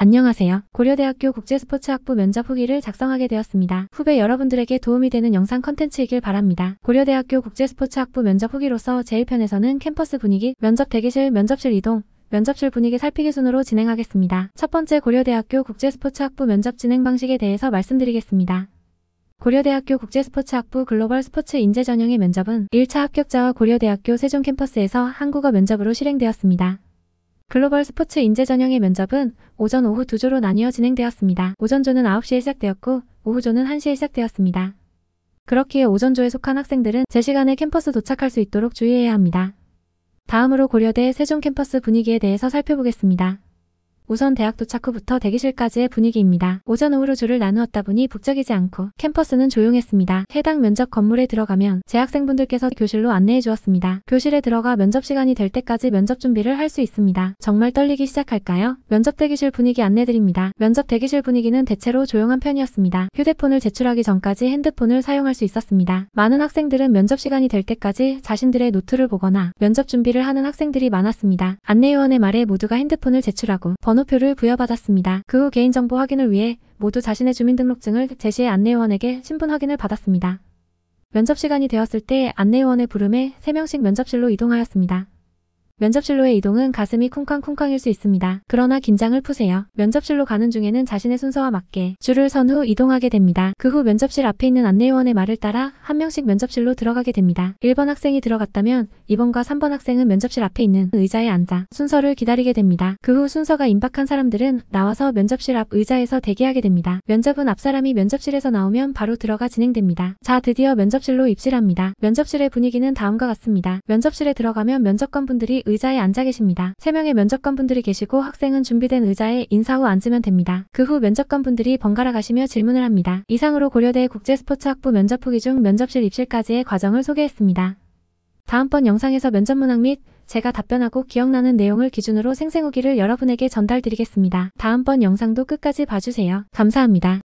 안녕하세요. 고려대학교 국제스포츠학부 면접 후기를 작성하게 되었습니다. 후배 여러분들에게 도움이 되는 영상 컨텐츠이길 바랍니다. 고려대학교 국제스포츠학부 면접 후기로서 제1편에서는 캠퍼스 분위기, 면접 대기실, 면접실 이동, 면접실 분위기 살피기 순으로 진행하겠습니다. 첫 번째 고려대학교 국제스포츠학부 면접 진행 방식에 대해서 말씀드리겠습니다. 고려대학교 국제스포츠학부 글로벌 스포츠 인재 전형의 면접은 1차 합격자와 고려대학교 세종 캠퍼스에서 한국어 면접으로 실행되었습니다. 글로벌 스포츠 인재 전형의 면접은 오전 오후 두 조로 나뉘어 진행되었습니다. 오전조는 9시에 시작되었고 오후조는 1시에 시작되었습니다. 그렇기에 오전조에 속한 학생들은 제시간에 캠퍼스 도착할 수 있도록 주의해야 합니다. 다음으로 고려대 세종 캠퍼스 분위기에 대해서 살펴보겠습니다. 우선 대학 도착 후부터 대기실까지의 분위기입니다. 오전 오후로 줄을 나누었다 보니 북적이지 않고 캠퍼스는 조용했습니다. 해당 면접 건물에 들어가면 재학생분들께서 교실로 안내해 주었습니다. 교실에 들어가 면접 시간이 될 때까지 면접 준비를 할 수 있습니다. 정말 떨리기 시작할까요? 면접 대기실 분위기 안내드립니다. 면접 대기실 분위기는 대체로 조용한 편이었습니다. 휴대폰을 제출하기 전까지 핸드폰을 사용할 수 있었습니다. 많은 학생들은 면접 시간이 될 때까지 자신들의 노트를 보거나 면접 준비를 하는 학생들이 많았습니다. 안내요원의 말에 모두가 핸드폰을 제출하고 번호 번호표를 부여받았습니다. 그 후 개인정보 확인을 위해 모두 자신의 주민등록증을 제시해 안내요원에게 신분 확인을 받았습니다. 면접 시간이 되었을 때 안내요원의 부름에 3명씩 면접실로 이동하였습니다. 면접실로의 이동은 가슴이 쿵쾅쿵쾅일 수 있습니다. 그러나 긴장을 푸세요. 면접실로 가는 중에는 자신의 순서와 맞게 줄을 선 후 이동하게 됩니다. 그 후 면접실 앞에 있는 안내원의 말을 따라 한 명씩 면접실로 들어가게 됩니다. 1번 학생이 들어갔다면 2번과 3번 학생은 면접실 앞에 있는 의자에 앉아 순서를 기다리게 됩니다. 그 후 순서가 임박한 사람들은 나와서 면접실 앞 의자에서 대기하게 됩니다. 면접은 앞사람이 면접실에서 나오면 바로 들어가 진행됩니다. 자 드디어 면접실로 입실합니다. 면접실의 분위기는 다음과 같습니다. 면접실에 들어가면 면접관분들이 의자에 앉아 계십니다. 3명의 면접관분들이 계시고 학생은 준비된 의자에 인사 후 앉으면 됩니다. 그 후 면접관분들이 번갈아 가시며 질문을 합니다. 이상으로 고려대 국제스포츠학부 면접 후기 중 면접실 입실까지의 과정을 소개했습니다. 다음번 영상에서 면접 문항 및 제가 답변하고 기억나는 내용을 기준으로 생생후기를 여러분에게 전달드리겠습니다. 다음번 영상도 끝까지 봐주세요. 감사합니다.